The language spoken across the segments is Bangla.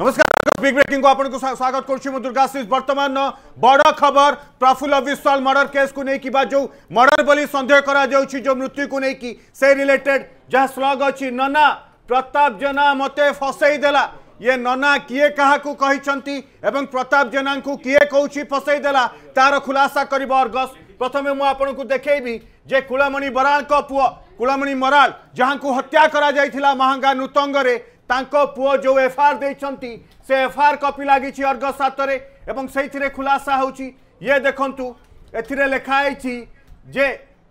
नमस्कार बिग ब्रेकिंग को आपको स्वागत करुँ दुर्गाशीष बर्तमान बड़ खबर प्रफुल्ल विश्वाल मर्डर केस को लेकिन जो मर्डर बोली सन्देह करा जो मृत्यु को लेकिन से रिलेटेड जहाँ स्लग अच्छी नना प्रताप जेना मत फसईदेला ये नना किए क्या कही प्रताप जेना को किए कौच फसईदेला तार खुलासा कर अर्गस प्रथम मुझे देखी जे कुलमणि बराल पुओ कुलमणि मराल जहां को हत्या कर महांगा नूतंगे ତାଙ୍କ ପୁଅ ଯେଉଁ ଏଫଆଇଆର୍ ଦେଇଛନ୍ତି ସେ ଏଫଆଇଆର୍ କପି ଲାଗିଛି ଅର୍ଗସ ହାତରେ ଏବଂ ସେଇଥିରେ ଖୁଲାସା ହେଉଛି ଇଏ ଦେଖନ୍ତୁ ଏଥିରେ ଲେଖା ହେଇଛି ଯେ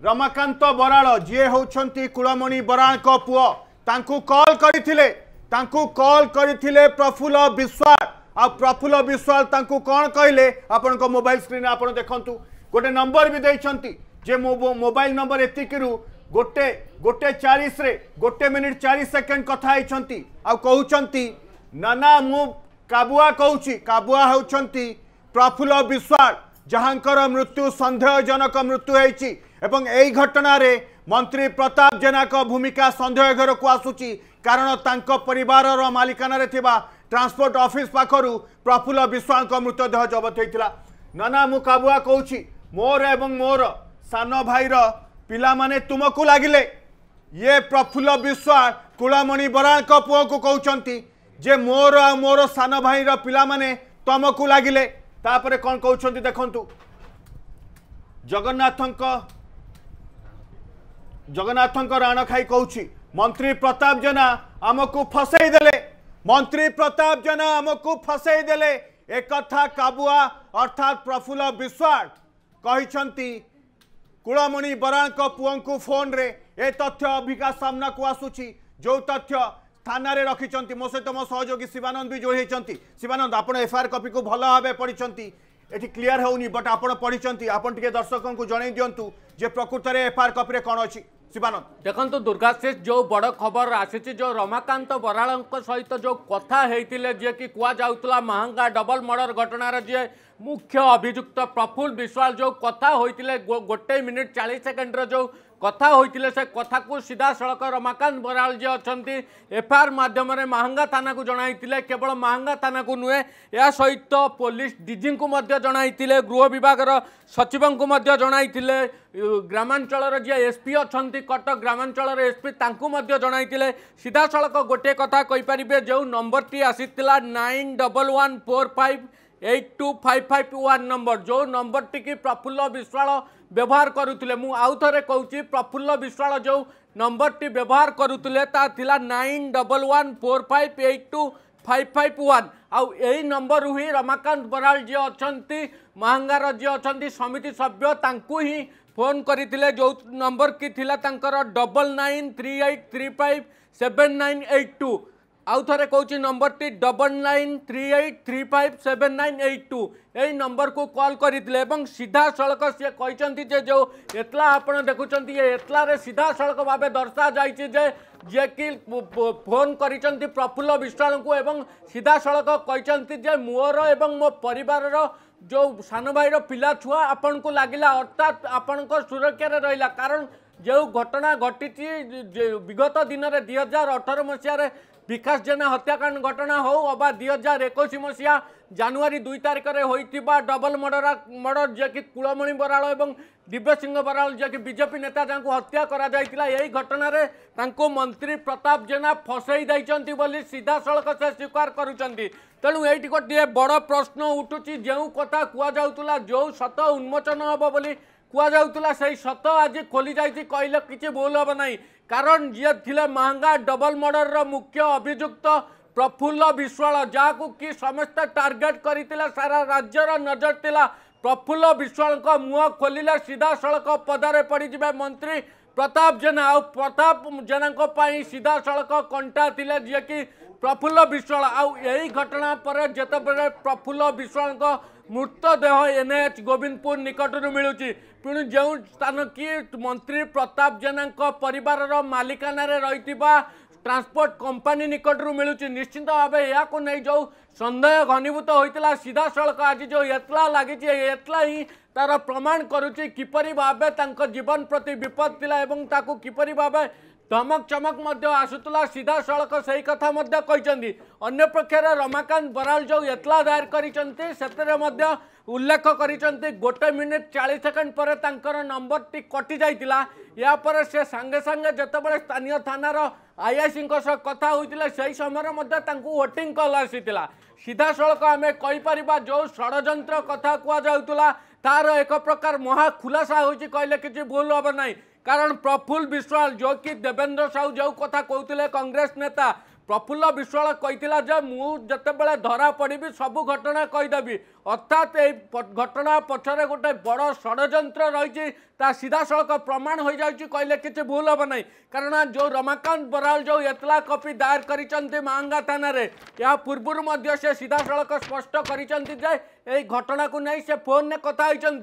ରମାକାନ୍ତ ବରାଳ ଯିଏ ହେଉଛନ୍ତି କୁଳମଣି ବରାଳଙ୍କ ପୁଅ ତାଙ୍କୁ କଲ୍ କରିଥିଲେ ତାଙ୍କୁ କଲ୍ କରିଥିଲେ ପ୍ରଫୁଲ୍ଲ ବିଶ୍ୱାଳ ଆଉ ପ୍ରଫୁଲ୍ଲ ବିଶ୍ୱାଳ ତାଙ୍କୁ କ'ଣ କହିଲେ ଆପଣଙ୍କ ମୋବାଇଲ ସ୍କ୍ରିନ୍ରେ ଆପଣ ଦେଖନ୍ତୁ ଗୋଟେ ନମ୍ବର ବି ଦେଇଛନ୍ତି ଯେ ମୋ ମୋବାଇଲ ନମ୍ବର ଏତିକିରୁ ଗୋଟେ গোটে চালিশে গোটে মিনিট চালিশ সেকেন্ড কথা হয়েছেন আউচ্ছেন না না মু কাবুয়া কৌছি কাবুয়া হচ্ছেন প্রফুল্ল বিশ্বাস যাহর মৃত্যু সন্দেহজনক মৃত্যু হয়েছি এবং এই ঘটনার মন্ত্রী প্রতাপ জেনাক ভূমিকা সন্দেহ ঘরকু আসুচি কারণ তাঙ্ক পরিবারর মালিকানার থিবা ট্রান্সপোর্ট অফিস পাখু প্রফুল্ল বিশ্বাঙ্ক মৃতদেহ জবত হয়েছিল না না মু কাবুয়া কৌছি মোর এবং মোর সান ভাইর পিলামানে তুমকু লাগিলে ये प्रफुल्ल विश्वास कुलामणि बराल का को कहउचंती जे मोर आ मोर सान भाई रा पिला माने तमकु लागिले तापर कोन कहउचंती देखंतु जगन्नाथंका जगन्नाथंका राणा खाई कहउची मंत्री प्रताप जना हमकु फसेई देले मंत्री प्रताप जना हमकु फसेई देले एक कथा काबुआ अर्थात प्रफुल्ल विश्वास कहिचंती କୁଳମଣି ବରାଳଙ୍କ ପୁଅଙ୍କୁ ଫୋନ୍ରେ ଏ ତଥ୍ୟ ଅବିକା ସାମ୍ନାକୁ ଆସୁଛି ଯେଉଁ ତଥ୍ୟ থানায় রাখিছেন মো সহ মো সহযোগী শিবানন্দ বি যোড়াইছেন শিবানন্দ আপনার এফআইআর কপি কু ভাল ভাবে পড়ছেন এটি ক্লিয়ার হোনি বট আপনার পড়ছেন আপনার টিকি দর্শক জনাই দিও যে প্রকৃতরে এফআইআর কপি রে কণ অ শিবানন্দ দুর্গা শেষ যে বড় খবর আসিছে যে রমাকান্ত বরাড় সহিত যে কথা হয়েছিল যে কি কুয়া যাওয়া মাহঙ্গা ডবল মর্ডর ঘটনার যে মুখ্য অভিযুক্ত প্রফুল বিশ্বাল যে কথা হয়েছিল গোটে মিনিট চাশ সেকেন্ডর যে কথা হয়েছিল সে কথা সিধাসলখ রমাকান্ত বরাল যে অনেক এফআইআর মাধ্যমে মাহঙ্গা থানা জনাই কেবল মাহঙ্গা থানা নুহে এ সহিত পুলিশ ডিজি জনাই গৃহ বিভাগের সচিব জনাই গ্রামাঞ্চলের যে এসপি অনেক কটক গ্রামাঞ্চলের এসপি তাঁকু জনাই সিধাসলখ গোটিয়ে কথা কইপারে যে নম্বরটি আসি nine double one four five eight two five five one number जो नंबर टी प्रफुल्ल विश्वाल व्यवहार करुले मुझे कौच प्रफुल्ल विश्वाल जो नंबर टी व्यवहार करुले nine double one four five eight two five five one आउँ नंबर हिँड रमाकांत बराल जी अच्छा महांगार जी अच्छा समिति सभ्य ही फोन करते जो नंबर की थी double nine three eight three five seven nine eight two আউথরে কৌছি নম্বরটি double nine three eight three five seven nine eight two এই নম্বরকু কল করে এবং সিধাসলখ সি যে যে এতলা আপনার দেখুম এ এতলারে সিধাসলখ ভাবে দর্শা যাই যে যিকি ফোন করেছেন প্রফুল্ল বিশ্বাণু এবং সিধাসলখ যে মোর এবং মো পরিবারর যে সান ভাইর পিলা ছুয়া আপনার লাগিলা অর্থাৎ আপনার সুরক্ষার রহলা কারণ যে ঘটনা ঘটিছে বিগত দিনের দুই হাজার অঠর মশায় বিকাশ জেনা হত্যাকাণ্ড ঘটনা হোক অবা দুই হাজার একুশ মশিয়া জানুয়ারি দুই তারিখে হয়েছে ডবল মর্ডর মর্ডর কি কুলমণি বরাল এবং দিব্যসিংহ বরাল যে কি বিজেপি নেতা যা হত্যা করা যাই এই ঘটনার তাঁকু মন্ত্রী প্রতাপ জেনা ফসাই দিয়েছেন বলে সিধাসলখ সে স্বীকার করছেন তেমন এইটি গোটিয়ে বড় প্রশ্ন উঠুছি যে কথা কুয়া যাওয়া যে সত উন্মোচন হব বলে କୁହାଯାଉଥିଲା ସେହି ସତ ଆଜି ଖୋଲିଯାଇଛି କହିଲେ କିଛି ଭୁଲ ହେବ ନାହିଁ କାରଣ ଯିଏ ଥିଲେ ମାହାଙ୍ଗା ଡବଲ ମର୍ଡରର ମୁଖ୍ୟ ଅଭିଯୁକ୍ତ ପ୍ରଫୁଲ୍ଲ ବିଶ୍ୱାଳ ଯାହାକୁ କି ସମସ୍ତେ ଟାର୍ଗେଟ୍ କରିଥିଲେ ସାରା ରାଜ୍ୟର ନଜର ଥିଲା ପ୍ରଫୁଲ୍ଲ ବିଶ୍ୱାଳଙ୍କ ମୁହଁ ଖୋଲିଲେ ସିଧାସଳଖ ପଦାରେ ପଡ଼ିଯିବେ ମନ୍ତ୍ରୀ ପ୍ରତାପ ଜେନା ଆଉ ପ୍ରତାପ ଜେନାଙ୍କ ପାଇଁ ସିଧାସଳଖ କଣ୍ଟା ଥିଲେ ଯିଏକି ପ୍ରଫୁଲ୍ଲ ବିଶ୍ୱାଳ ଆଉ ଏହି ଘଟଣା ପରେ ଯେତେବେଳେ ପ୍ରଫୁଲ୍ଲ ବିଶ୍ୱାଳଙ୍କ मृतदेह एनएएच गोविन्दपुर निकटहरू मिलु स्थान स्थानकी मंत्री प्रताप जेना मालिक रहि ट्रान्सपोर्ट कम्पनी निकटु मिलु निश्चित भावे यहाँ जो सन्देह घनीभूत हुन्छ सिधासँग एला लाग्छ एला हिँ त प्रमाण गर्परि भाव जीवन प्रति विपद थाहा तिपि भाव ଚମକ ଚମକ ମଧ୍ୟ ଆସୁଥିଲା ସିଧାସଳଖ ସେହି କଥା ମଧ୍ୟ କହିଛନ୍ତି ଅନ୍ୟପକ୍ଷରେ ରମାକାନ୍ତ ବରାଲ ଯେଉଁ ଏତଲା ଦାୟର କରିଛନ୍ତି ସେଥିରେ ମଧ୍ୟ ଉଲ୍ଲେଖ କରିଛନ୍ତି ଗୋଟେ ମିନିଟ୍ ଚାଳିଶ ସେକେଣ୍ଡ ପରେ ତାଙ୍କର ନମ୍ବରଟି କଟିଯାଇଥିଲା ଏହା ପରେ ସେ ସାଙ୍ଗେ ସାଙ୍ଗେ ଯେତେବେଳେ ସ୍ଥାନୀୟ ଥାନାର ଆଇଆଇସିଙ୍କ ସହ କଥା ହୋଇଥିଲେ ସେହି ସମୟରେ ମଧ୍ୟ ତାଙ୍କୁ ୱେଟିଂ କଲ୍ ଆସିଥିଲା ସିଧାସଳଖ ଆମେ କହିପାରିବା ଯେଉଁ ଷଡ଼ଯନ୍ତ୍ର କଥା କୁହାଯାଉଥିଲା ତାର ଏକ ପ୍ରକାର ମହା ଖୁଲାସା ହୋଇଛି କହିଲେ କିଛି ଭୁଲ ହେବ ନାହିଁ কারণ প্রফুল্ল বিশ্বাল যোকি দেবেন্দ্র সাউ যে কথা কৌলে কংগ্রেস নেতা প্রফুল্ল বিশ্বাল কইলা যে মু যেতবে ধরা পড়বি সবু ঘটনা কইদেবি অর্থাৎ এই ঘটনা পছরে গোটে বড় ষড়যন্ত্র রয়েছে তা সিধাসলখ প্রমাণ হয়ে যাচ্ছে কহলে কিছু ভুল হব না কারণ যে রমাকান্ত বরাল যে এতলা কপি দায়ের করেছেন মাঙ্গা থানার পূর্ব সে সিধাসলখ স্পষ্ট করেছেন যে এই ঘটনাকে নেই সে ফোনে কথা হয়েছেন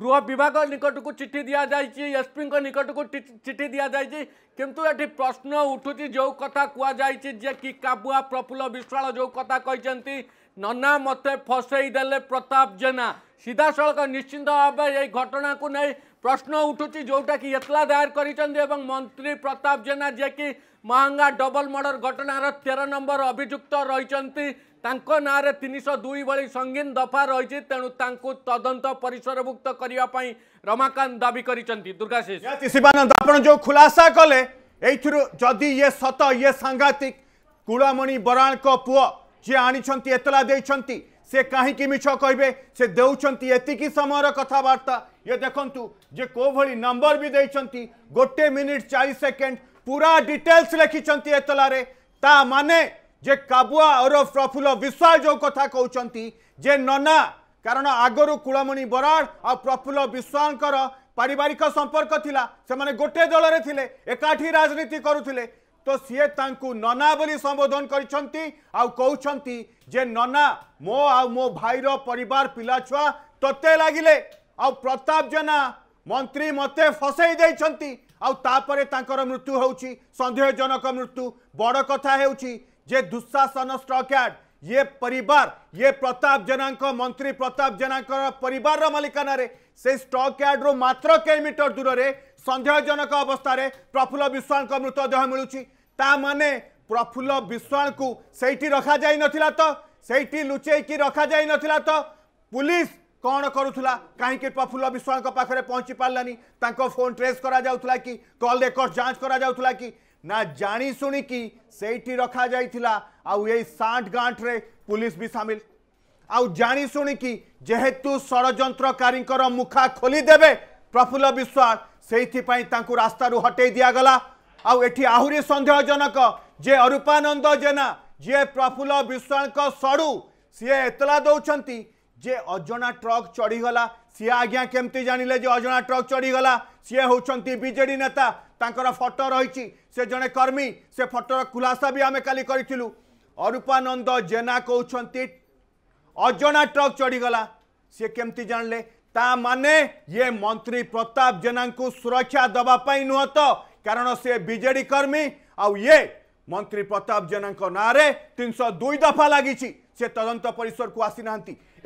গৃহ বিভাগ নিকটকু চিঠি দিয়া যাইছি এসপি নিকটকু চিঠি দিয়া যাইছি কিন্তু এটি প্রশ্ন উঠুছি যে কথা কুয়া যাইছি যে কি কাবুয়া প্রফুল্ল বিশ্বাল যে কথা কিন্তু ননা মতে ফসাই দেলে প্রতাপ জেনা সিধাসলখ নিশ্চিন্ত ভাবে এই ঘটনাকে নেই প্রশ্ন উঠুছি যেটা কি এতলা দায়ের করেছেন এবং মন্ত্রী প্রতাপ জেনা যে কি ମହଙ୍ଗା ଡବଲ ମର୍ଡର ଘଟଣାର ତେର ନମ୍ବର ଅଭିଯୁକ୍ତ ରହିଛନ୍ତି ତାଙ୍କ ନାଁରେ ତିନିଶହ ଦୁଇ ଭଳି ସଙ୍ଗୀନ ଦଫା ରହିଛି ତେଣୁ ତାଙ୍କୁ ତଦନ୍ତ ପରିସରଭୁକ୍ତ କରିବା ପାଇଁ ରମାକାନ୍ତ ଦାବି କରିଛନ୍ତି ଦୁର୍ଗାଶିଷ ଶିବାନନ୍ଦ ଆପଣ ଯେଉଁ ଖୁଲାସା କଲେ ଏଇଥିରୁ ଯଦି ଇଏ ସତ ଇଏ ସାଂଘାତିକ କୁଳମଣି ବରାଳଙ୍କ ପୁଅ ଯିଏ ଆଣିଛନ୍ତି ଏତଲା ଦେଇଛନ୍ତି ସେ କାହିଁକି ମିଛ କହିବେ ସେ ଦେଉଛନ୍ତି ଏତିକି ସମୟର କଥାବାର୍ତ୍ତା ଇଏ ଦେଖନ୍ତୁ ଯେ କେଉଁଭଳି ନମ୍ବର ବି ଦେଇଛନ୍ତି ଗୋଟେ ମିନିଟ୍ ଚାଳିଶ ସେକେଣ୍ଡ पूरा डिटेल्स लिखिं एतलार ता माने जे काबुआ और प्रफुल्ल विश्वास जो कथा कौन जे नना कारण आगर कूलमणि बराड़ आ प्रफुल्ल विश्वासर पारिवारिक संपर्क थिला से गोटे दल थिले एकाठी राजनीति करुले तो सीए नना बोली संबोधन कर नना मो आ मो भाईर परिवार पिला छुआ तोते लगिले आ प्रताप जेना मंत्री मते फसई आउँदै तर मृत्यु हौ सन्देहजनक मृत्यु बड कथा दुशासन स्टक याड यताप जेना मन्त्री प्रताप जेना से स्टक याड रु म किलोमिटर दूरले सन्देहजनक अवस्था प्रफुल्ल विश्वालको मृतदेह ता तामा प्रफुल्ल विश्वाल को सही रखा जा तैठी लुचैकि रखा जाला तो पुलिस कौन करुला कहीं प्रफुल्ल विश्वास पाखे पहुँची पारानी फोन ट्रेस करा कि कल रेकर्ड जांच करा कि ना जाणी कि रखा जाता आई सांट गांठ रे पुलिस भी सामिल आउ जाणी जेहेतु षड़यंत्रकारी मुखा खोलीदेवे प्रफुल्ल विश्वास से रास्तार हटे दिगला आठ आहरी सन्देहजनक जे अरूपानंद जेना जी प्रफुल्ल विश्वास सड़ू सी एतला दौरान जे अजणा ट्रक चढ़ीगला सी आज्ञा केमती जान लें अजणा ट्रक चढ़ीगला सी हूँ बजे नेता फटो रही से जड़े कर्मी से फटोर खुलासा भी आम कालु अरूपानंद जेना कौन अजणा ट्रक चढ़ीगला सी केमती जान लें ता माने ये मंत्री प्रताप जेना को सुरक्षा देवाई नुहत कारण से बीजेडी कर्मी आउ मंत्री प्रताप जेना तीन सौ दुई दफा लगी तदंत परिसर को आसी ना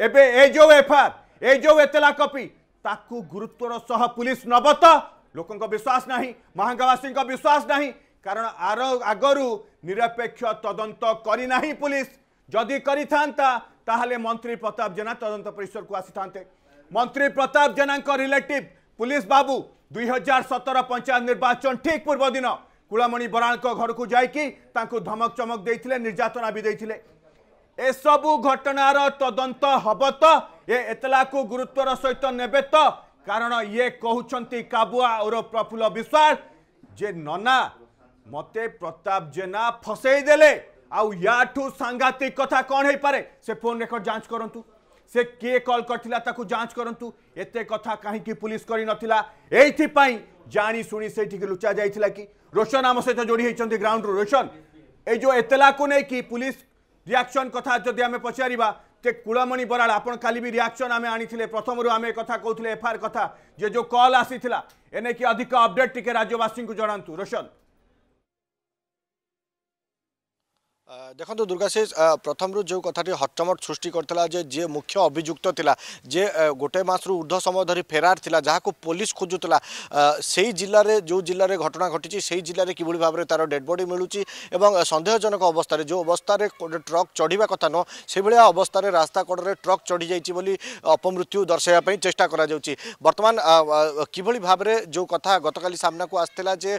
ଏବେ ଏ ଯେଉଁ ଏଫଆଇଆର ଏ ଯେଉଁ ଏତଲା କପି ତାକୁ ଗୁରୁତ୍ୱର ସହ ପୁଲିସ ନେବ ତ ଲୋକଙ୍କ ବିଶ୍ୱାସ ନାହିଁ ମହାଙ୍ଗବାସୀଙ୍କ ବିଶ୍ୱାସ ନାହିଁ କାରଣ ଆର ଆଗରୁ ନିରପେକ୍ଷ ତଦନ୍ତ କରିନାହିଁ ପୁଲିସ ଯଦି କରିଥାନ୍ତା ତାହେଲେ ମନ୍ତ୍ରୀ ପ୍ରତାପ ଜେନା ତଦନ୍ତ ପରିସରକୁ ଆସିଥାନ୍ତେ ମନ୍ତ୍ରୀ ପ୍ରତାପ ଜେନାଙ୍କ ରିଲେଟିଭ୍ ପୁଲିସ ବାବୁ ଦୁଇ ହଜାର ସତର ପଞ୍ଚାୟତ ନିର୍ବାଚନ ଠିକ୍ ପୂର୍ବ ଦିନ କୁଳମଣି ବରାଳଙ୍କ ଘରକୁ ଯାଇକି ତାଙ୍କୁ ଧମକ ଚମକ ଦେଇଥିଲେ ନିର୍ଯାତନା ବି ଦେଇଥିଲେ ଏସବୁ ଘଟଣାର ତଦନ୍ତ ହେବ ତ ଏ ଏତଲାକୁ ଗୁରୁତ୍ୱର ସହିତ ନେବେ ତ କାରଣ ଇଏ କହୁଛନ୍ତି କାବୁଆ ଓର ପ୍ରଫୁଲ୍ଲ ବିଶ୍ୱାଳ ଯେ ନନା ମୋତେ ପ୍ରତାପ ଜେନା ଫସେଇ ଦେଲେ ଆଉ ୟାଠୁ ସାଂଘାତିକ କଥା କ'ଣ ହେଇପାରେ ସେ ଫୋନ୍ ରେକର୍ଡ ଯାଞ୍ଚ କରନ୍ତୁ ସେ କିଏ କଲ୍ କରିଥିଲା ତାକୁ ଯାଞ୍ଚ କରନ୍ତୁ ଏତେ କଥା କାହିଁକି ପୁଲିସ କରିନଥିଲା ଏଇଥିପାଇଁ ଜାଣିଶୁଣି ସେଇଠିକି ଲୁଚା ଯାଇଥିଲା କି ରୋଶନ ଆମ ସହିତ ଯୋଡ଼ି ହେଇଛନ୍ତି ଗ୍ରାଉଣ୍ଡରୁ ରୋଶନ ଏଇ ଯେଉଁ ଏତଲାକୁ ନେଇକି ପୁଲିସ रिआक्शन कथा जदि आम पचार कूलमणि बराल आपड़ भी रिआक्शन आम आनी प्रथम आम एक कहते एफआईआर कथ जो कल आसी एने की अधिक अपडेट टी राज्यवासी को जनातु रोशन দেখুন দুর্গাশিষ প্রথমরু যে কথাটি হটচমট সৃষ্টি করে যে যে মুখ্য অভিযুক্ত লা যে গোটে মাসর ঊর্ধ্ব সময় ধর ফেরার লা যা পুলিশ লা সেই জেলার যে জেলার ঘটনা ঘটিছে সেই জেলার কিভাবে ভাবে তার ডেড বডি মিলুচি এবং সন্দেহজনক অবস্থায় যে অবস্থায় ট্রক চড়া কথা নয় সেভাবে অবস্থায় রাস্তা কড়ে ট্রক চড়ি যাই বলে অপমৃত্যু দর্শাইয়া চেষ্টা করা যাচ্ছে বর্তমান কিভাবে ভাবে যে কথা গতকাল সামনাকু আসছিল যে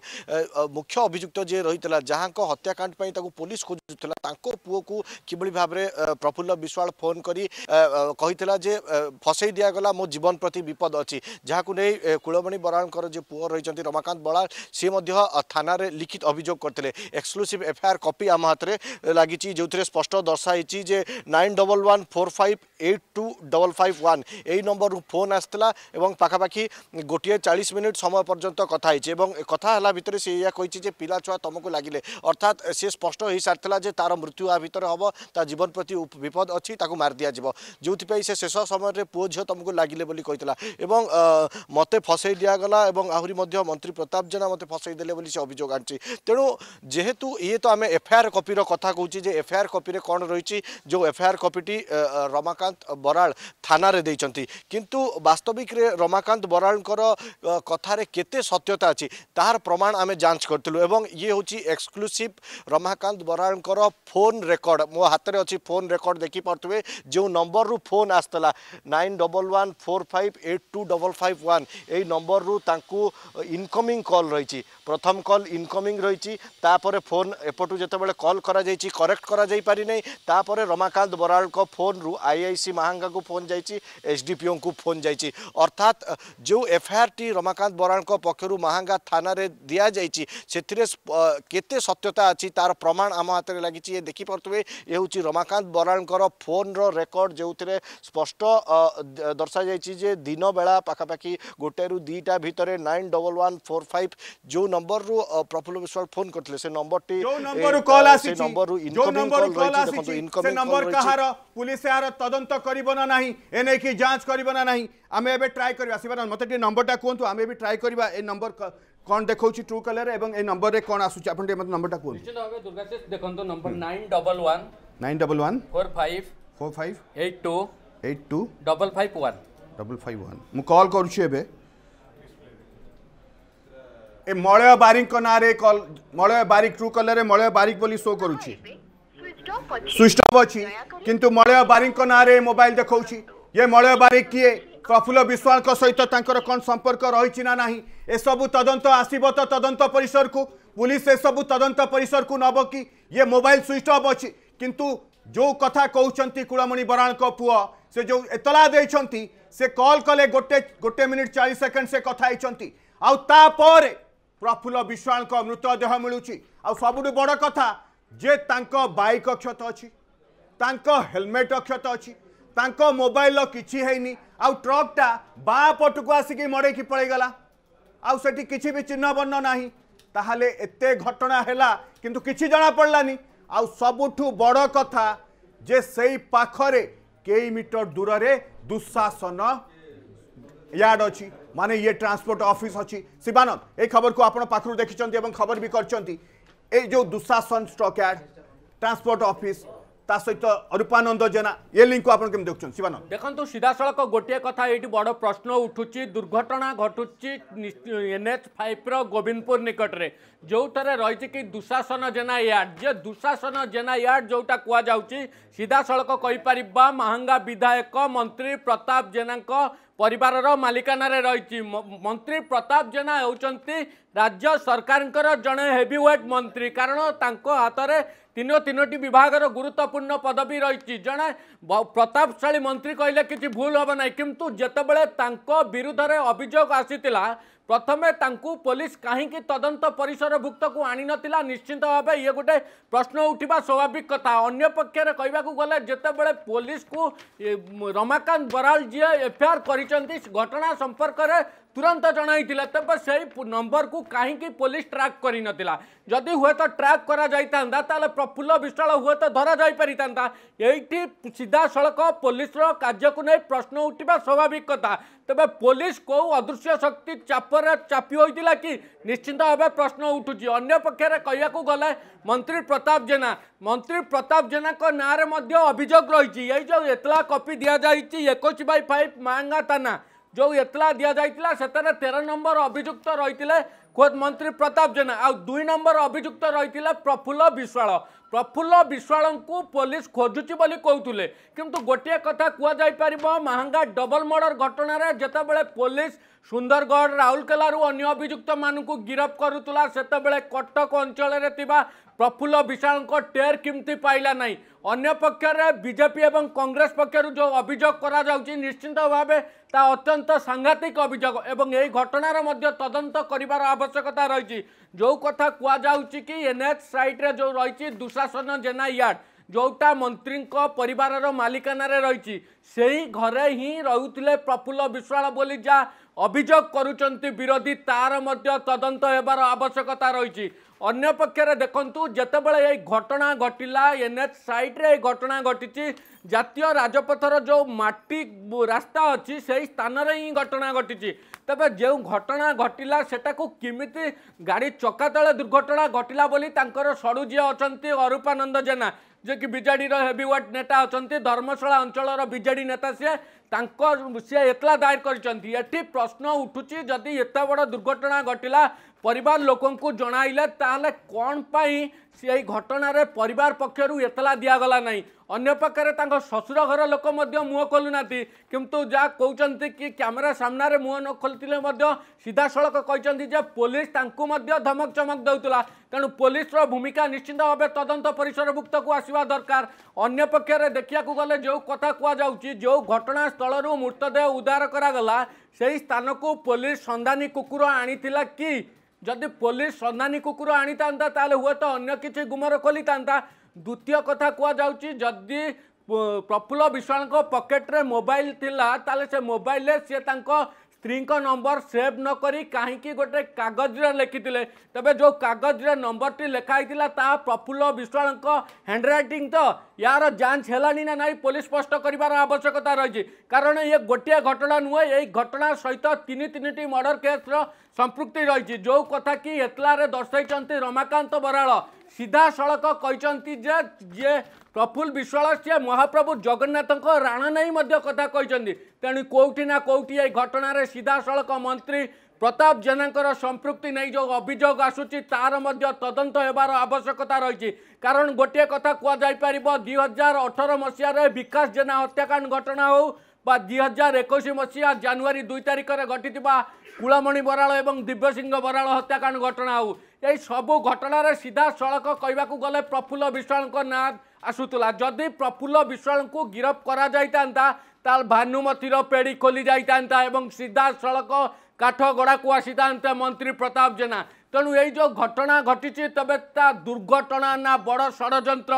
মুখ্য অভিযুক্ত যে রয়েছে যাঙ্ক হত্যাকাণ্ড তাকে পুলিশ খোঁজুলা କରିଥିଲା ତାଙ୍କ ପୁଅକୁ କିଭଳି ଭାବରେ ପ୍ରଫୁଲ୍ଲ ବିଶ୍ୱାଳ ଫୋନ୍ କରି କହିଥିଲା ଯେ ଫସେଇ ଦିଆଗଲା ମୋ ଜୀବନ ପ୍ରତି ବିପଦ ଅଛି ଯାହାକୁ ନେଇ କୁଳମଣି ବରାଳଙ୍କର ଯେ ପୁଅ ରହିଛନ୍ତି ରମାକାନ୍ତ ବରାଳ ସିଏ ମଧ୍ୟ ଥାନାରେ ଲିଖିତ ଅଭିଯୋଗ କରିଥିଲେ ଏକ୍ସକ୍ଲୁସିଭ୍ ଏଫ୍ଆଇଆର୍ କପି ଆମ ହାତରେ ଲାଗିଛି ଯେଉଁଥିରେ ସ୍ପଷ୍ଟ ଦର୍ଶାଇଛି ଯେ nine double one four five eight two double five one ଏହି ନମ୍ବରରୁ ଫୋନ୍ ଆସିଥିଲା ଏବଂ ପାଖାପାଖି ଗୋଟିଏ ଚାଳିଶ ମିନିଟ୍ ସମୟ ପର୍ଯ୍ୟନ୍ତ କଥା ହେଇଛି ଏବଂ କଥା ହେଲା ଭିତରେ ସେ ଏହା କହିଛି ଯେ ପିଲା ଛୁଆ ତୁମକୁ ଲାଗିଲେ ଅର୍ଥାତ୍ ସେ ସ୍ପଷ୍ଟ ହୋଇସାରିଥିଲା ଯେ তার মৃত্যু ଆ ଭିତରେ ହେବ ତା ଜୀବନ ପ୍ରତି ବିପଦ ଅଛି ତାକୁ ମାରି ଦିଆଯିବ ଯେଉଁଥିପାଇଁ ସେ ଶେଷ ସମୟରେ ପୁଅ ଝିଅ ତୁମକୁ ଲାଗିଲେ ବୋଲି କହିଥିଲା ଏବଂ ମୋତେ ଫସେଇ ଦିଆଗଲା ଏବଂ ଆହୁରି ମଧ୍ୟ ମନ୍ତ୍ରୀ ପ୍ରତାପ ଜେନା ମୋତେ ଫସେଇ ଦେଲେ ବୋଲି ସେ ଅଭିଯୋଗ ଆଣିଛି ତେଣୁ ଯେହେତୁ ଇଏ ତ ଆମେ ଏଫ୍ଆଇଆର୍ କପିର କଥା କହୁଛି ଯେ ଏଫ୍ଆଇଆର୍ କପିରେ କ'ଣ ରହିଛି ଯେଉଁ ଏଫ୍ଆଇଆର୍ କପିଟି ରମାକାନ୍ତ ବରାଳ ଥାନାରେ ଦେଇଛନ୍ତି କିନ୍ତୁ ବାସ୍ତବିକରେ ରମାକାନ୍ତ ବରାଳଙ୍କର କଥାରେ କେତେ ସତ୍ୟତା ଅଛି ତାହାର ପ୍ରମାଣ ଆମେ ଯାଞ୍ଚ କରିଥିଲୁ ଏବଂ ଇଏ ହେଉଛି ଏକ୍ସକ୍ଲୁସିଭ୍ ରମାକାନ୍ତ ବରାଳଙ୍କର মোর ফোন রেকর্ড মো হাতের অছি ফোন রেকর্ড দেখিপারে যে নম্বরু ফোন আসলা nine double one four five eight two double five one এই নম্বরু তাঁকু ইনকমিং কল রয়েছে প্রথম কল ইনকমিং রয়েছে তাপরে ফোন এপটু যেতবে কল করা যাই করেক্ট করা যাই পারি নাই তাপরে রমাকান্ত বরাল ফোন রু আইআইসি মাহাঙ্গা ফোন যাই এসডিপিও ফোন যাই অর্থাৎ যে এফআইআরটি রমাকান্ত বরাল পক্ষর মাহাঙ্গা থানার দিয়া যাই সে কেতে সত্যতা আছে তার প্রমাণ আম হাতের লাগিছে ইয়ে দেখিপারে ইয়ে হচ্ছে রমাকান্ত বরাড়কর ফোন্র রেকর্ড যে স্পষ্ট দর্শা যাই যে দিন বেড়া পাখাপাখি গোটে রু দুইটা ভিতরে nine double one four five যে নম্বর রু প্রফুল্ল বিশ্বাল ফোন করলে সে নম্বরটি নম্বর রু ইনকমিং কল রয়েছে দেখুন ইনকমিং নম্বর কাহার পুলিশ এর তদন্ত করিব না নাহি এ নেই যাঞ্চ করিব না নাহি আমি এবে ট্রাই করিবা শিবানন্দ মতে নম্বরটা কুহতু আমি এবে ট্রাই করিবা এই নম্বর কোন দেখাউছি ট্রু কলার এবং এই নম্বরে কোন আসুচি আপন মতে নম্বরটা কোন নিশ্চিত ভাবে দুর্গা চেস দেখুন তো নম্বর 911 911 45 45 82 82 551 551 মু কল করুছি এবে এ মলয় বারিক নারে কল মলয় বারিক ট্রু কলারে মলয় বারিক বলি শো করুছি সুইচ অফ অছি কিন্তু মলয় বারিক নারে মোবাইল দেখাউছি ये মলয় বারিক কিয়ে प्रफुल्ल विश्वाल सहित कौन संपर्क रही ना ये तदंत आसब तदंत पिसर को पुलिस ये सब तदंत परिसर को नब कि ये मोबाइल स्विच अफ अच्छी कितु जो कथा कहते कूलमणि बराल पु से जो एतला दे से कॉल कले गोटे गोटे मिनिट चालीस सेकेंड से कथाई आपर प्रफुल्ल विश्वाल मृतदेह मिलू आ सब बड़ कथा जे बैक अक्षत अच्छी हेलमेट अक्षत अच्छी ତାଙ୍କ ମୋବାଇଲର କିଛି ହେଇନି ଆଉ ଟ୍ରକ୍ଟା ବାଁ ପଟକୁ ଆସିକି ମଡ଼େଇକି ପଳେଇଗଲା ଆଉ ସେଠି କିଛି ବି ଚିହ୍ନବର୍ଣ୍ଣ ନାହିଁ ତାହେଲେ ଏତେ ଘଟଣା ହେଲା କିନ୍ତୁ କିଛି ଜଣାପଡ଼ିଲାନି ଆଉ ସବୁଠୁ ବଡ଼ କଥା ଯେ ସେଇ ପାଖରେ କେଇ ମିଟର ଦୂରରେ ଦୁଃଶାସନ ୟାର୍ଡ଼ ଅଛି ମାନେ ଇଏ ଟ୍ରାନ୍ସପୋର୍ଟ ଅଫିସ୍ ଅଛି শিবানন্দ এই ଖବରକୁ ଆପଣ ପାଖରୁ ଦେଖିଛନ୍ତି ଏବଂ ଖବର ବି କରିଛନ୍ତି ଏଇ ଯେଉଁ ଦୁଃଶାସନ স্টক ଟ୍ରାନ୍ସପୋର୍ଟ ଅଫିସ୍ ତା ସହିତ ଅରୂପାନନ୍ଦ ଜେନା ଏ ଲିଙ୍କ ଆପଣ କେମିତି ଦେଖୁଛନ୍ତି ଶିବାନନ୍ଦ ଦେଖନ୍ତୁ ସିଧାସଳଖ ଗୋଟିଏ କଥା ଏଇଠି ବଡ଼ ପ୍ରଶ୍ନ ଉଠୁଛି ଦୁର୍ଘଟଣା ଘଟୁଛି ଏନ୍ଏଚ୍ ଫାଇଭ୍ର ଗୋବିନ୍ଦପୁର ନିକଟରେ ଯେଉଁଠାରେ ରହିଛି କି ଦୁଶାସନ ଜେନା ୟାର୍ଡ ଯେ ଦୁଶାସନ ଜେନା ୟାର୍ଡ ଯେଉଁଟା କୁହାଯାଉଛି ସିଧାସଳଖ କହିପାରିବା ମହାଙ୍ଗା ବିଧାୟକ ମନ୍ତ୍ରୀ ପ୍ରତାପ ଜେନାଙ୍କ ପରିବାରର ମାଲିକାନାରେ ରହିଛି ମନ୍ତ୍ରୀ ପ୍ରତାପ ଜେନା ହେଉଛନ୍ତି ରାଜ୍ୟ ସରକାରଙ୍କର ଜଣେ ହେଭିୱେଟ୍ ମନ୍ତ୍ରୀ କାରଣ ତାଙ୍କ ହାତରେ ତିନି ତିନୋଟି ବିଭାଗର ଗୁରୁତ୍ୱପୂର୍ଣ୍ଣ ପଦବୀ ରହିଛି ଜଣେ ପ୍ରତାପଶାଳୀ ମନ୍ତ୍ରୀ କହିଲେ କିଛି ଭୁଲ ହେବ ନାହିଁ କିନ୍ତୁ ଯେତେବେଳେ ତାଙ୍କ ବିରୁଦ୍ଧରେ ଅଭିଯୋଗ ଆସିଥିଲା प्रथम पुलिस कहीं तदंत पुक्त को आनी ना निश्चिंत भाव ये गोटे प्रश्न उठा स्वाभाविक कथा अंपक्ष कह गले पुलिस को रमाकांत बराल जी एफआईआर कर घटना संपर्क में तुरंत जनईला तेब से नंबर को कहीं पुलिस ट्राक करना जदि हुए तो ट्राक कर प्रफुल्ल विश्वाल हुए तो धरा जापरिता ये सीधा सड़क पुलिस कार्य को नहीं प्रश्न उठा स्वाभाविक कथा तेज पुलिस कौ अदृश्य शक्ति चापर चापी होता कि निश्चिंत भावे प्रश्न उठू अगर पक्षर गले मंत्री प्रताप जेना मंत्री प्रताप जेना नाँ में अभियोग रही जो एतला कपि दि जाएगी एक बै फाइव मांगा थाना जो एतला दि जाता से तेरह नंबर अभियुक्त रही है খোদ মন্ত্রী প্রতাপ জেনা আউ দুই নম্বর অভিযুক্ত রয়েছে প্রফুল্ল বিশ্বাল প্রফুল্ল বিশ্বালঙ্কু পুলিশ খোঁজুছি বলে কৌলে কিন্তু গোটিয়ে কথা কুযাইপার মাহঙ্গা ডবল মর্ডর ঘটনার যেতবে পুলিশ সুন্দরগড় রাউরকেলার অন্য অভিযুক্ত মানুষ গিরফ করুলা সেতবে কটক অঞ্চলের ପ୍ରଫୁଲ୍ଲ ବିଶାଳଙ୍କ ଟେର୍ କେମିତି ପାଇଲା ନାହିଁ ଅନ୍ୟପକ୍ଷରେ ବିଜେପି ଏବଂ କଂଗ୍ରେସ ପକ୍ଷରୁ ଯେଉଁ ଅଭିଯୋଗ କରାଯାଉଛି ନିଶ୍ଚିନ୍ତ ଭାବେ ତା ଅତ୍ୟନ୍ତ ସାଂଘାତିକ ଅଭିଯୋଗ ଏବଂ ଏହି ଘଟଣାର ମଧ୍ୟ ତଦନ୍ତ କରିବାର ଆବଶ୍ୟକତା ରହିଛି ଯେଉଁ କଥା କୁହାଯାଉଛି କି ଏନ୍ଏଚ୍ ସାଇଟ୍ରେ ଯେଉଁ ରହିଛି ଦୁଶାସନ ଜେନା ୟାର୍ଡ଼ ଯେଉଁଟା ମନ୍ତ୍ରୀଙ୍କ ପରିବାରର ମାଲିକାନାରେ ରହିଛି ସେହି ଘରେ ହିଁ ରହୁଥିଲେ ପ୍ରଫୁଲ୍ଲ ବିଶ୍ୱାଳ ବୋଲି ଯାହା ଅଭିଯୋଗ କରୁଛନ୍ତି ବିରୋଧୀ ତାର ମଧ୍ୟ ତଦନ୍ତ ହେବାର ଆବଶ୍ୟକତା ରହିଛି ଅନ୍ୟ ପକ୍ଷରେ ଦେଖନ୍ତୁ ଯେତେବେଳେ ଏଇ ଘଟଣା ଘଟିଲା ଏନ୍ ଏଚ୍ ସାଇଟ୍ରେ ଏଇ ଘଟଣା ଘଟିଛି ଜାତୀୟ ରାଜପଥର ଯେଉଁ ମାଟି ରାସ୍ତା ଅଛି ସେଇ ସ୍ଥାନରେ ହିଁ ଘଟଣା ଘଟିଛି ତେବେ ଯେଉଁ ଘଟଣା ଘଟିଲା ସେଟାକୁ କେମିତି ଗାଡ଼ି ଚକା ତଳେ ଦୁର୍ଘଟଣା ଘଟିଲା ବୋଲି ତାଙ୍କର ସଡ଼ୁ ଯିଏ ଅଛନ୍ତି ଅରୂପାନନ୍ଦ ଜେନା ଯିଏକି ବିଜେଡ଼ିର ହେଭିୱାଟ ନେତା ଅଛନ୍ତି ଧର୍ମଶାଳା ଅଞ୍ଚଳର ବିଜେଡ଼ି ନେତା ସିଏ ତାଙ୍କ ସିଏ ଏତଲା ଦାୟର କରିଛନ୍ତି ଏଠି ପ୍ରଶ୍ନ ଉଠୁଛି ଯଦି ଏତେ ବଡ଼ ଦୁର୍ଘଟଣା ଘଟିଲା পরিবার লোকঙ্ জনাইলে তাহলে কণ পাই সেই ঘটনার পরিবার পক্ষর এতলা দিগলা না অন্য পাখে তাঁর শ্বশুর ঘর লোক মুহ খোলু না কিন্তু যা কৌন কি ক্যামেরা সামনার মুহ ন খোলিলে সিধাসলখ যে পুলিশ তাঁর ধমক চমক দেওয়া তেমন পুলিশর ভূমিকা নিশ্চিত ভাবে তদন্ত পরিসরভুক্তকু আসা দরকার অন্য পক্ষে দেখা গেলে যে কথা কুযাচ্ছি যে ঘটনাস্থলর মৃতদেহ উদ্ধার করা সেই স্থানকু পুলিশ সন্ধানী কুকুর আনি কি जति पोलिस सोानी कुकुर आनि त अन्यकि गुमर तान्ता द्वितीय कथा कु प्रफुल्ल विश्वालको पकेट्रे मोबल थाले सोबइल सि त স্ত্রীঙ্ক নম্বর সেভ নকরি কাহিকি গোটে কাগজরে লেখিলে তবে যে কাগজরে নম্বরটি লেখা হয়েছিল তা প্রফুল্ল বিশ্বাল হ্যান্ডরাইটিং তো ইয়ার যাঞ্চ হলানি না নাই পুলিশ স্পষ্ট করবার আবশ্যকতা রয়েছে কারণ ইয়ে গোটিয়ে ঘটনা নুহে এই ঘটনা সহিত তিন তিনটি মর্ডর কেসর সম্পৃক্তি রয়েছে যে কথা কি এতলার দর্শাইছেন রমাকান্ত বরাড় ସିଧାସଳଖ କହିଛନ୍ତି ଯେ ଯିଏ ପ୍ରଫୁଲ୍ଲ ବିଶ୍ୱାଳ ସିଏ ମହାପ୍ରଭୁ ଜଗନ୍ନାଥଙ୍କ ରାଣ ନେଇ ମଧ୍ୟ କଥା କହିଛନ୍ତି ତେଣୁ କେଉଁଠି ନା କେଉଁଠି ଏହି ଘଟଣାରେ ସିଧାସଳଖ ମନ୍ତ୍ରୀ ପ୍ରତାପ ଜେନାଙ୍କର ସମ୍ପୃକ୍ତି ନେଇ ଯେଉଁ ଅଭିଯୋଗ ଆସୁଛି ତାର ମଧ୍ୟ ତଦନ୍ତ ହେବାର ଆବଶ୍ୟକତା ରହିଛି କାରଣ ଗୋଟିଏ କଥା କୁହାଯାଇପାରିବ ଦୁଇ ହଜାର ଅଠର ମସିହାରେ ବିକାଶ ଜେନା ହତ୍ୟାକାଣ୍ଡ ଘଟଣା ହେଉ বা দুই হাজার একুশ মশিয়া জানুয়ারি দুই তারিখে ঘটি কুলমণি বরাল এবং দিব্যসিংহ বরাল হত্যাকাণ্ড ঘটনা হো এই সবু ঘটনার সিধাসলখ কহবাক গলে প্রফুল্ল বিশ্বালঙ্ না আসুলা যদি প্রফুল্ল বিশ্বালঙ্ গিরফ করা যাই তাহলে ভানুমতির পেড়ি খোলি যাই এবং সিধাসলখ কাঠগড়া আসি মন্ত্রী প্রতাপ জেনা তেমন এই যে ঘটনা ঘটিছে তবে তা দুর্ঘটনা না বড় ষড়যন্ত্র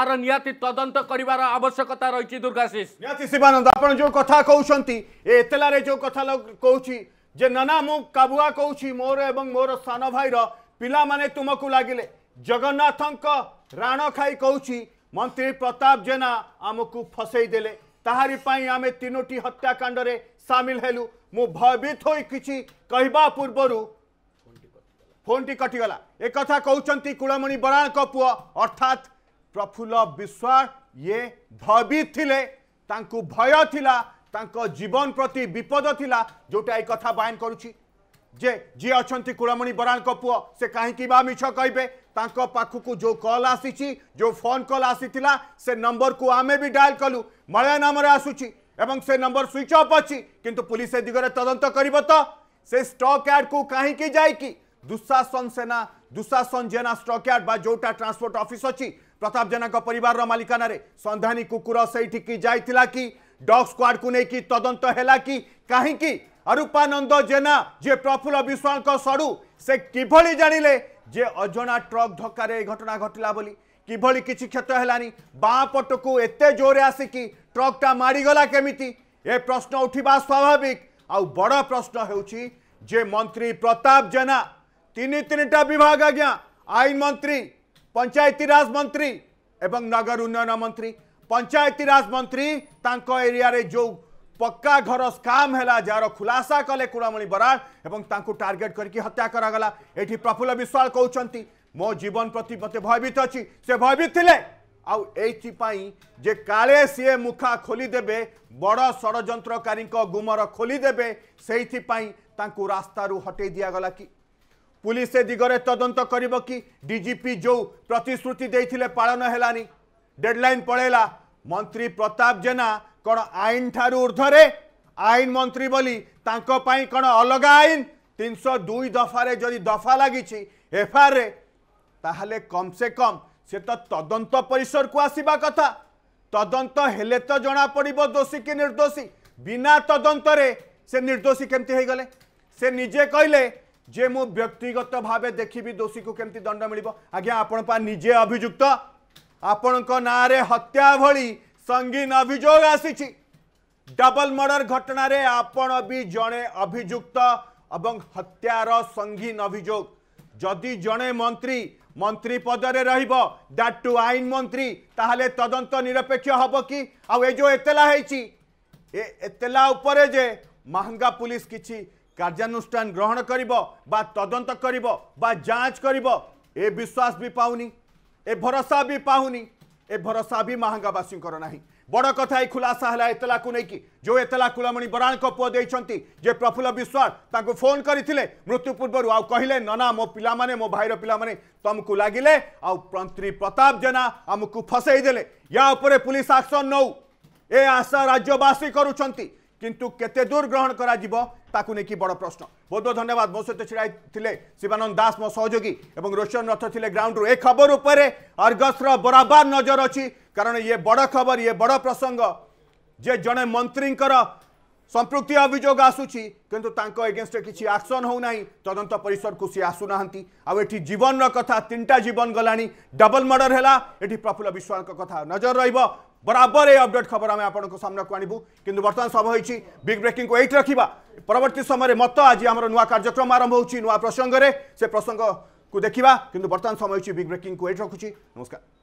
আর নিহতি তদন্ত করিবার আবশ্যকতা রয়েছে দুর্গাশিষ নিহতি শিবানন্দ আপনার যে কথা কৌশান্তি এতলার যে কথা কৌছি যে নানা মু কাবুয়া কৌছি মোর এবং মোর সান ভাইর মানে তুমি লাগলে ଜଗନ୍ନାଥଙ୍କ রাণ খাই কৌছি মন্ত্রী প্রতাপ জেনা ଆମକୁ ফসাই দেলে তাহারি পাই আমি তিনোটি হত্যাকাণ্ডে সামিল হলু মু ভয়ভীত হয়ে কিছু কহা ପୂର୍ବରୁ फोन टी कटिगला एक कहते कूलमणि बराल पुह अर्थात प्रफुल्ल विश्वास ये धबी थे भय थी जीवन प्रति विपद था जोटा एक कथा बयान करुच्ची जे जी अच्छा कूलमणि बराल पुह से कहीं मीछ कहे पाखक जो कल आसी जो फोन कल आसी से नंबर को आम भी डायल कलु मलया नाम एवं से नंबर स्विच अफ अच्छी कितु पुलिस से दिगरे तदंत कर तो से स्टक एड को कहीं की दुशासन सेना दुशासन जेना स्टकयार्ड बा जोटा ट्रांसपोर्ट अफिस् अच्छी प्रताप जेना परिवार मालिकान सन्धानी कुकुर से जाइला कि डग स्क्वाड को लेकिन तदंत है कि कहीं अरूपानंद जेना जे प्रफुल्ल विश्वाल सड़ू से किभली जानिले जे अजना ट्रक धक्कार घटना घटला बोली किभली किसी क्षत है बाँपट को एत जोर आसिकी ट्रकटा मारीगला केमी ए प्रश्न उठवा स्वाभाविक आउ बड़ प्रश्न हो मंत्री प्रताप जेना तीन तिनतिनिटा विभाग आज आइन मंत्री पंचायती राज मंत्री एवं नगर उन्नयन मंत्री पंचायती राज मन्त्री तरियाले जो पक्का घर स्का खुलासा कले कुमि बरा एउटा टर्गेट गरिक हत्या गराला ए प्रफुल्ल विश्वाल मो जीवन प्रति मते भयभीत अनि से भयभीत जे काले काि मुखा खोलिदे बड षडन्त्री गुमर खोलिदेबे सहीपू रा हटेगला कि পুলিশ এ দিগরে তদন্ত করব কি ডিজিপি যে প্রতিশ্রুতি দিয়ে পাাল হলানি ডেডলাইন পড়াইলা মন্ত্রী প্রতাপ জেনা কোণ আইন ঠার ঊর্ধ্বরে আইন মন্ত্রী বলি তাঁপাই কোণ অলগা আইন তিনশো দুই দফারে যদি দফা লাগিছি এফআইআরে তাহলে কমসে কম সে তো তদন্ত পরিসরকু আসবা কথা তদন্ত হলে তো জনাপড়ব দোষী কি নির্দোষী বিনা তদন্তরে সে নির্দোষী কেমতি হয়ে গলে সে নিজে কহিলেন যে মু ব্যক্তিগত ভাবে দেখিবি দোষীকে কেমতি দণ্ড মিলিব আজ্ঞা আপন পা নিজে অভিযুক্ত আপনার নাঁরে হত্যা ভি সঙ্গীন অভিযোগ আসিছি ডবল মর্ডর ঘটনার আপন বি জনে অভিযুক্ত এবং হত্যার সঙ্গীন অভিযোগ যদি জনে মন্ত্রী মন্ত্রী পদরে রহব দ্যাট টু আইন মন্ত্রী তাহলে তদন্ত নিরপেক্ষ হব কি আ যে এতলা হয়েছি এতলা উপরে যে মাহঙ্গা পুলিশ কিছু କାର୍ଯ୍ୟାନୁଷ୍ଠାନ ଗ୍ରହଣ କରିବ ବା ତଦନ୍ତ କରିବ ବା ଯାଞ୍ଚ କରିବ ଏ ବିଶ୍ୱାସ ବି ପାଉନି ଏ ଭରସା ବି ପାଉନି ଏ ଭରସା ବି ମାହାଙ୍ଗାବାସୀଙ୍କର ନାହିଁ ବଡ଼ କଥା ଏଇ ଖୁଲାସା ହେଲା ଏତଲାକୁ ନେଇକି ଯେଉଁ ଏତଲା କୁଳମଣି ବରାଳଙ୍କ ପୁଅ ଦେଇଛନ୍ତି ଯେ ପ୍ରଫୁଲ୍ଲ ବିଶ୍ୱାଳ ତାଙ୍କୁ ଫୋନ୍ କରିଥିଲେ ମୃତ୍ୟୁ ପୂର୍ବରୁ ଆଉ କହିଲେ ନନା ମୋ ପିଲାମାନେ ମୋ ଭାଇର ପିଲାମାନେ ତମକୁ ଲାଗିଲେ ଆଉ ମନ୍ତ୍ରୀ ପ୍ରତାପ ଜେନା ଆମକୁ ଫସେଇ ଦେଲେ ୟା ଉପରେ ପୁଲିସ ଆକ୍ସନ୍ ନେଉ ଏ ଆଶା ରାଜ୍ୟବାସୀ କରୁଛନ୍ତି কিন্তু কেতে দূর গ্রহণ করা যাব তা নেই বড় প্রশ্ন বহুত বহু ধন্যবাদ মো সহ ছিড়া লে শিবানন্দ দাস মো সহযোগী এবং রোশন রথ লে গ্রাউন্ডরু এ খবর উপরে অর্গসর বরাবর নজর অছি কারণ ইয়ে বড় খবর ইয়ে বড় প্রসঙ্গ যে জনে মন্ত্রীঙ্কর সম্পৃক্তি অভিযোগ আসুচি কিন্তু তাঙ্ক এগেনস্টে কিছু আকশন হো না তদন্ত পরিসরকু সি আসু না আঠি জীবনর কথা তিনটা জীবন গলা ডবল মর্ডর হল এটি প্রফুল্ল বিশ্বাস কথা নজর রহব बराबर ये अपडेट खबर आम आपना को आनबू कि बर्तमान सब हो बिग ब्रेकिंग को ये रखा परवर्त समय मत आज आम नुआ कार्यक्रम आरंभ हो नुआ प्रसंगे से प्रसंग को देखा कि बर्तमान समय हो बिग ब्रेकिंग को ये रखुच्ची नमस्कार